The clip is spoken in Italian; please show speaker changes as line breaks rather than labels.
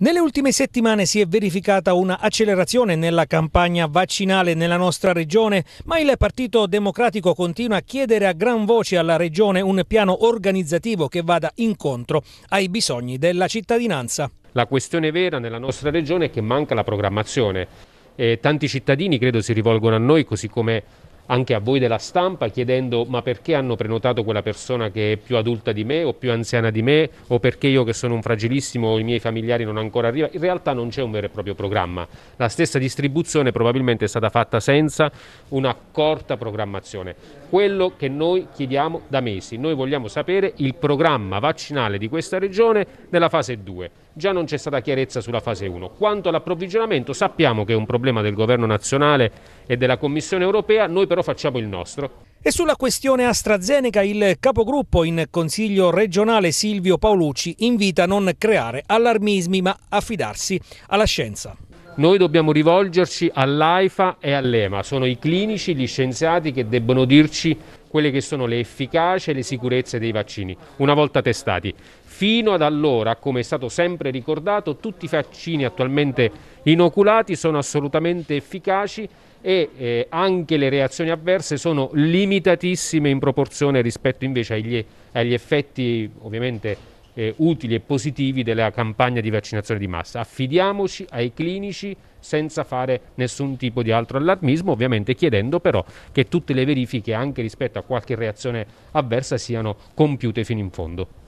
Nelle ultime settimane si è verificata un'accelerazione nella campagna vaccinale nella nostra regione, ma il Partito Democratico continua a chiedere a gran voce alla regione un piano organizzativo che vada incontro ai bisogni della cittadinanza.
La questione vera nella nostra regione è che manca la programmazione. E tanti cittadini credo si rivolgono a noi così come anche a voi della stampa chiedendo ma perché hanno prenotato quella persona che è più adulta di me o più anziana di me o perché io che sono un fragilissimo i miei familiari non ancora arrivano. In realtà non c'è un vero e proprio programma. La stessa distribuzione probabilmente è stata fatta senza una corta programmazione. Quello che noi chiediamo da mesi, noi vogliamo sapere il programma vaccinale di questa regione nella fase 2 già non c'è stata chiarezza sulla fase 1. Quanto all'approvvigionamento sappiamo che è un problema del governo nazionale e della Commissione europea, noi però facciamo il nostro.
E sulla questione AstraZeneca il capogruppo in Consiglio regionale Silvio Paolucci invita a non creare allarmismi ma a fidarsi alla scienza.
Noi dobbiamo rivolgerci all'AIFA e all'EMA, sono i clinici, gli scienziati che debbono dirci quelle che sono le efficacia e le sicurezze dei vaccini, una volta testati. Fino ad allora, come è stato sempre ricordato, tutti i vaccini attualmente inoculati sono assolutamente efficaci e eh, anche le reazioni avverse sono limitatissime in proporzione rispetto invece agli, agli effetti ovviamente eh, utili e positivi della campagna di vaccinazione di massa. Affidiamoci ai clinici senza fare nessun tipo di altro allarmismo, ovviamente chiedendo però che tutte le verifiche anche rispetto a qualche reazione avversa siano compiute fino in fondo.